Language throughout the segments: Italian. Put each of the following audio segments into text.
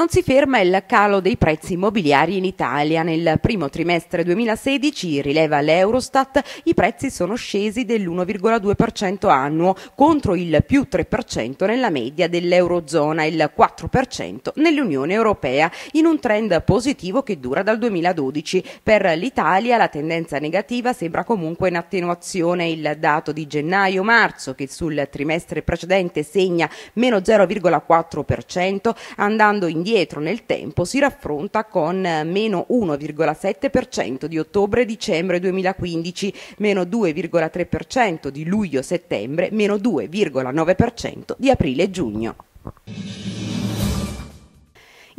Non si ferma il calo dei prezzi immobiliari in Italia. Nel primo trimestre 2016, rileva l'Eurostat, i prezzi sono scesi dell'1,2% annuo contro il più 3% nella media dell'Eurozona e il 4% nell'Unione Europea, in un trend positivo che dura dal 2012. Per l'Italia la tendenza negativa sembra comunque in attenuazione. Il dato di gennaio-marzo, che sul trimestre precedente segna meno 0,4%, andando indietro indietro nel tempo si raffronta con eh, meno 1,7% di ottobre-dicembre 2015, meno 2,3% di luglio-settembre, meno 2,9% di aprile-giugno.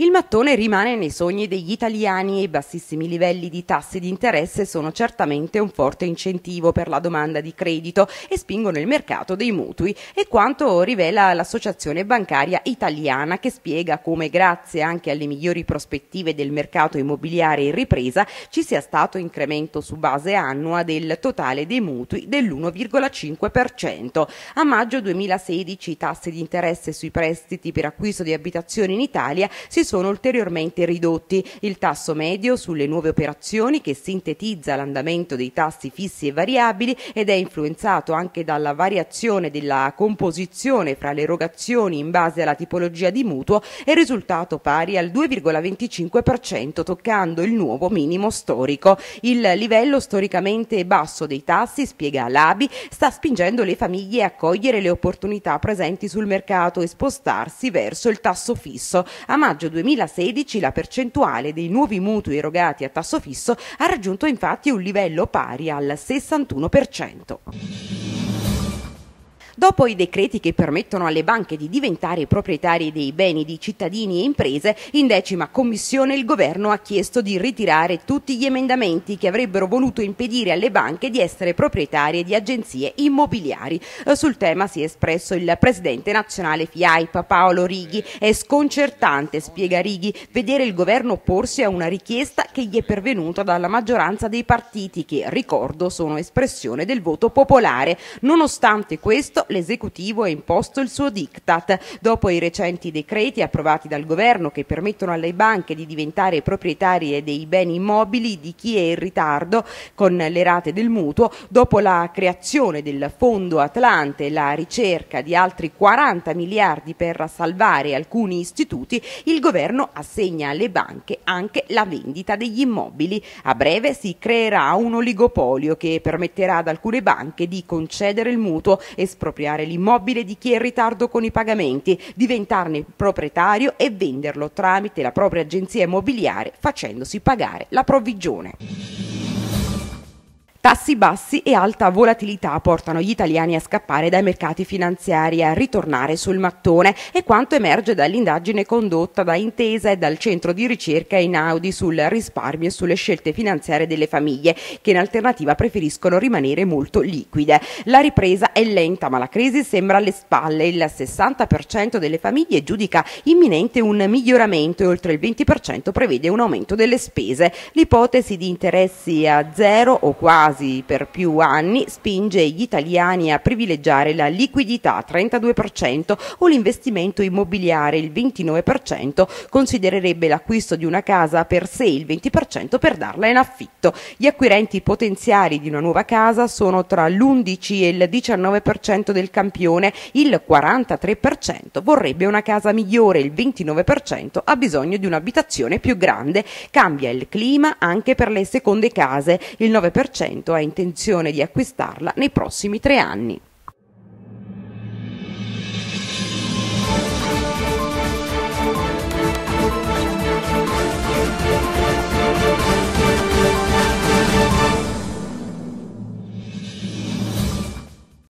Il mattone rimane nei sogni degli italiani e i bassissimi livelli di tassi di interesse sono certamente un forte incentivo per la domanda di credito e spingono il mercato dei mutui. È quanto rivela l'Associazione Bancaria Italiana che spiega come grazie anche alle migliori prospettive del mercato immobiliare in ripresa ci sia stato incremento su base annua del totale dei mutui dell'1,5%. A maggio 2016 i tassi di interesse sui prestiti per acquisto di abitazioni in Italia si sono sono ulteriormente ridotti. Il tasso medio sulle nuove operazioni che sintetizza l'andamento dei tassi fissi e variabili ed è influenzato anche dalla variazione della composizione fra le erogazioni in base alla tipologia di mutuo è risultato pari al 2,25% toccando il nuovo minimo storico. Il livello storicamente basso dei tassi, spiega l'ABI, sta spingendo le famiglie a cogliere le opportunità presenti sul mercato e spostarsi verso il tasso fisso. A maggio 2020 2016 la percentuale dei nuovi mutui erogati a tasso fisso ha raggiunto infatti un livello pari al 61%. Dopo i decreti che permettono alle banche di diventare proprietari dei beni di cittadini e imprese, in decima commissione il governo ha chiesto di ritirare tutti gli emendamenti che avrebbero voluto impedire alle banche di essere proprietarie di agenzie immobiliari. Eh, sul tema si è espresso il presidente nazionale FIAIPA Paolo Righi. È sconcertante, spiega Righi, vedere il governo opporsi a una richiesta che gli è pervenuta dalla maggioranza dei partiti che, ricordo, sono espressione del voto popolare. Nonostante questo, punto l'esecutivo ha imposto il suo diktat. Dopo i recenti decreti approvati dal governo che permettono alle banche di diventare proprietarie dei beni immobili di chi è in ritardo con le rate del mutuo, dopo la creazione del Fondo Atlante e la ricerca di altri 40 miliardi per salvare alcuni istituti, il governo assegna alle banche anche la vendita degli immobili. A breve si creerà un oligopolio che permetterà ad alcune banche di concedere il mutuo e sprovvedere appropriare l'immobile di chi è in ritardo con i pagamenti, diventarne proprietario e venderlo tramite la propria agenzia immobiliare facendosi pagare la provvigione. Tassi bassi e alta volatilità portano gli italiani a scappare dai mercati finanziari, a ritornare sul mattone e quanto emerge dall'indagine condotta da Intesa e dal centro di ricerca Inaudi sul risparmio e sulle scelte finanziarie delle famiglie che in alternativa preferiscono rimanere molto liquide. La ripresa è lenta ma la crisi sembra alle spalle, il 60% delle famiglie giudica imminente un miglioramento e oltre il 20% prevede un aumento delle spese. L'ipotesi di interessi a zero o quasi quasi per più anni spinge gli italiani a privilegiare la liquidità 32% o l'investimento immobiliare il 29%, considererebbe l'acquisto di una casa per sé il 20% per darla in affitto. Gli acquirenti potenziali di una nuova casa sono tra l'11 e il 19% del campione, il 43% vorrebbe una casa migliore, il 29% ha bisogno di un'abitazione più grande. Cambia il clima anche per le seconde case, il 9% Parlamento ha intenzione di acquistarla nei prossimi tre anni.